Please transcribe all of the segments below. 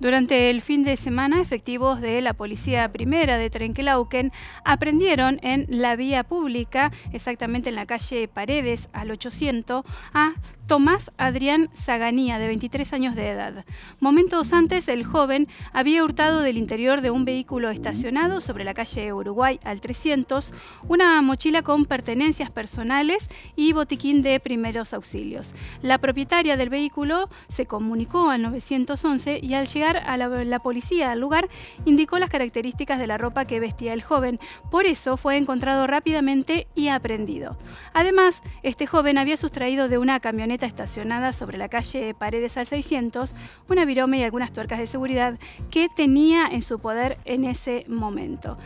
Durante el fin de semana, efectivos de la Policía Primera de Trenquelauquen aprendieron en la vía pública, exactamente en la calle Paredes al 800, a Tomás Adrián saganía de 23 años de edad. Momentos antes, el joven había hurtado del interior de un vehículo estacionado sobre la calle Uruguay al 300 una mochila con pertenencias personales y botiquín de primeros auxilios. La propietaria del vehículo se comunicó al 911 y al llegar a la, policía al lugar, indicó las características de la ropa que vestía el joven. Por eso fue encontrado rápidamente y aprendido. Además, este joven había sustraído de una camioneta estacionada sobre la calle Paredes al 600 una virome y algunas tuercas de seguridad que tenía en su poder en ese momento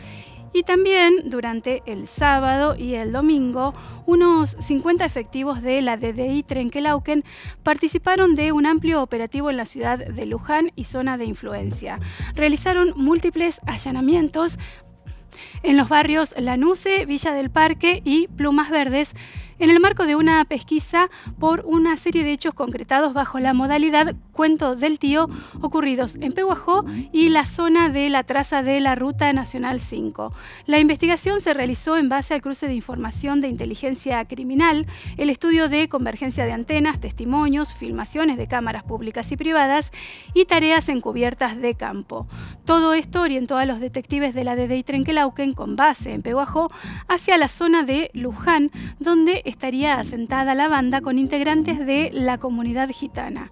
y también durante el sábado y el domingo unos 50 efectivos de la DDI Trenkelauken participaron de un amplio operativo en la ciudad de Luján y zona de influencia. Realizaron múltiples allanamientos, en los barrios Lanuse, Villa del Parque y Plumas Verdes, en el marco de una pesquisa por una serie de hechos concretados bajo la modalidad Cuento del Tío ocurridos en Pehuajó y la zona de la traza de la Ruta Nacional 5. La investigación se realizó en base al cruce de información de inteligencia criminal, el estudio de convergencia de antenas, testimonios, filmaciones de cámaras públicas y privadas y tareas encubiertas de campo. Todo esto orientó a los detectives de la DDI Trenquelau con base en Peguajó hacia la zona de Luján, donde estaría asentada la banda con integrantes de la comunidad gitana.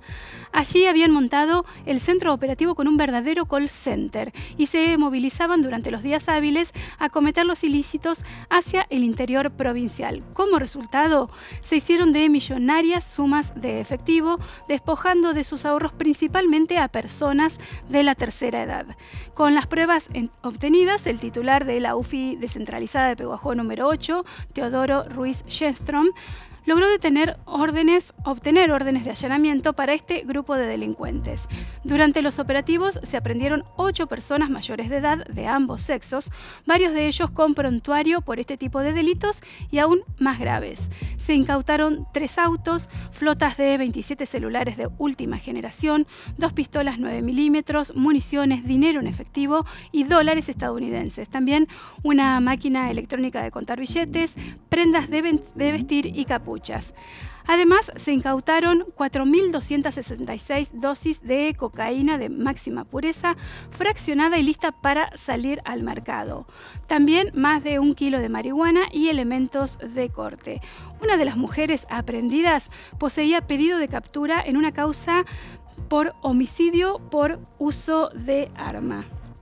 Allí habían montado el centro operativo con un verdadero call center y se movilizaban durante los días hábiles a cometer los ilícitos hacia el interior provincial. Como resultado, se hicieron de millonarias sumas de efectivo, despojando de sus ahorros principalmente a personas de la tercera edad. Con las pruebas obtenidas, el titular de la UFI descentralizada de Peguajó número 8, Teodoro Ruiz Shestrom logró órdenes, obtener órdenes de allanamiento para este grupo de delincuentes. Durante los operativos se aprendieron ocho personas mayores de edad de ambos sexos, varios de ellos con prontuario por este tipo de delitos y aún más graves. Se incautaron tres autos, flotas de 27 celulares de última generación, dos pistolas 9 milímetros, municiones, dinero en efectivo y dólares estadounidenses. También una máquina electrónica de contar billetes, prendas de, vestir y capuz. Además, se incautaron 4.266 dosis de cocaína de máxima pureza, fraccionada y lista para salir al mercado. También más de un kilo de marihuana y elementos de corte. Una de las mujeres aprendidas poseía pedido de captura en una causa por homicidio por uso de arma.